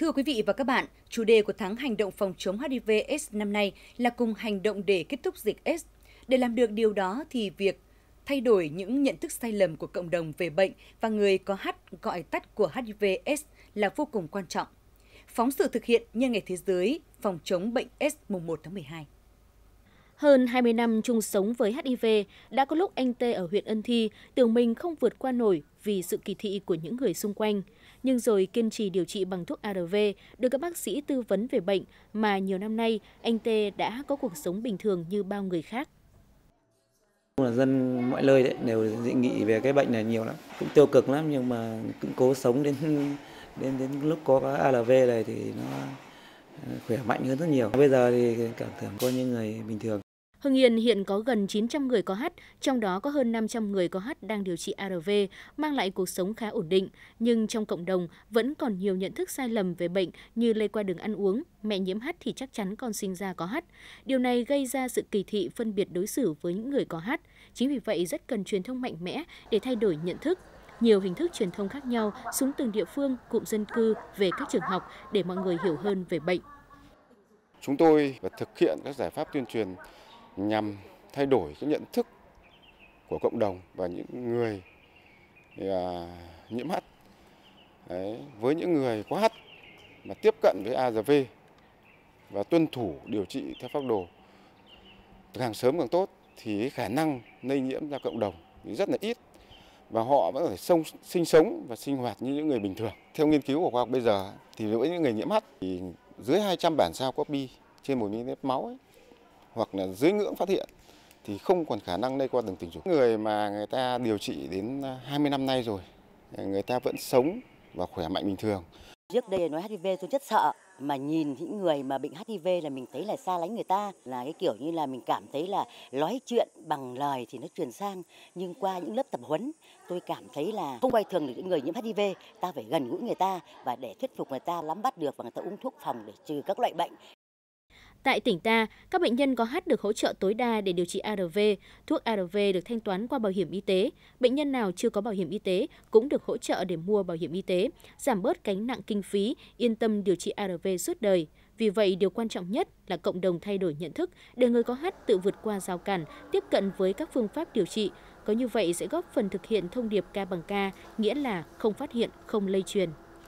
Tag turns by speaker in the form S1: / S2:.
S1: Thưa quý vị và các bạn, chủ đề của tháng hành động phòng chống hiv s năm nay là cùng hành động để kết thúc dịch S. Để làm được điều đó thì việc thay đổi những nhận thức sai lầm của cộng đồng về bệnh và người có H gọi tắt của hiv s là vô cùng quan trọng. Phóng sự thực hiện nhân ngày thế giới phòng chống bệnh S mùng 1 tháng 12. Hơn 20 năm chung sống
S2: với HIV, đã có lúc anh Tê ở huyện Ân Thi tưởng mình không vượt qua nổi vì sự kỳ thị của những người xung quanh. Nhưng rồi kiên trì điều trị bằng thuốc ARV, được các bác sĩ tư vấn về bệnh mà nhiều năm nay anh Tê đã có cuộc sống bình thường như bao người khác.
S3: Là dân mọi nơi đấy, đều dị nghị về cái bệnh này nhiều lắm, cũng tiêu cực lắm nhưng mà cũng cố sống đến đến đến lúc có cái ARV này thì nó khỏe mạnh hơn rất nhiều. Bây giờ thì cảm tưởng coi như người bình thường.
S2: Hưng Yên hiện có gần 900 người có hát, trong đó có hơn 500 người có hát đang điều trị ARV, mang lại cuộc sống khá ổn định. Nhưng trong cộng đồng vẫn còn nhiều nhận thức sai lầm về bệnh như lây qua đường ăn uống, mẹ nhiễm hát thì chắc chắn con sinh ra có hát. Điều này gây ra sự kỳ thị phân biệt đối xử với những người có hát. Chính vì vậy rất cần truyền thông mạnh mẽ để thay đổi nhận thức. Nhiều hình thức truyền thông khác nhau xuống từng địa phương, cụm dân cư, về các trường học để mọi người hiểu hơn về bệnh.
S4: Chúng tôi thực hiện các giải pháp tuyên truyền nhằm thay đổi cái nhận thức của cộng đồng và những người à, nhiễm hắt với những người có hắt mà tiếp cận với ARV và tuân thủ điều trị theo phác đồ càng sớm càng tốt thì khả năng lây nhiễm ra cộng đồng thì rất là ít và họ vẫn có thể sông, sinh sống và sinh hoạt như những người bình thường. Theo nghiên cứu của khoa học bây giờ thì với những người nhiễm H thì dưới 200 bản sao copy trên một ml máu ấy, hoặc là dưới ngưỡng phát hiện thì không còn khả năng lây qua đường tình dục. Người mà người ta điều trị đến 20 à, năm nay rồi, người ta vẫn sống và khỏe mạnh bình thường.
S5: Trước đây nói HIV tôi rất sợ, mà nhìn những người mà bệnh HIV là mình thấy là xa lánh người ta, là cái kiểu như là mình cảm thấy là nói chuyện bằng lời thì nó truyền sang, nhưng qua những lớp tập huấn tôi cảm thấy là không quay thường được những người nhiễm HIV, ta phải gần gũi người ta và để thuyết phục người ta lắm bắt được và người ta uống thuốc phòng để trừ các loại bệnh.
S2: Tại tỉnh ta, các bệnh nhân có H được hỗ trợ tối đa để điều trị ARV, thuốc ARV được thanh toán qua bảo hiểm y tế. Bệnh nhân nào chưa có bảo hiểm y tế cũng được hỗ trợ để mua bảo hiểm y tế, giảm bớt gánh nặng kinh phí, yên tâm điều trị ARV suốt đời. Vì vậy, điều quan trọng nhất là cộng đồng thay đổi nhận thức để người có H tự vượt qua rào cản, tiếp cận với các phương pháp điều trị. Có như vậy sẽ góp phần thực hiện thông điệp ca bằng ca, nghĩa là không phát hiện, không lây truyền.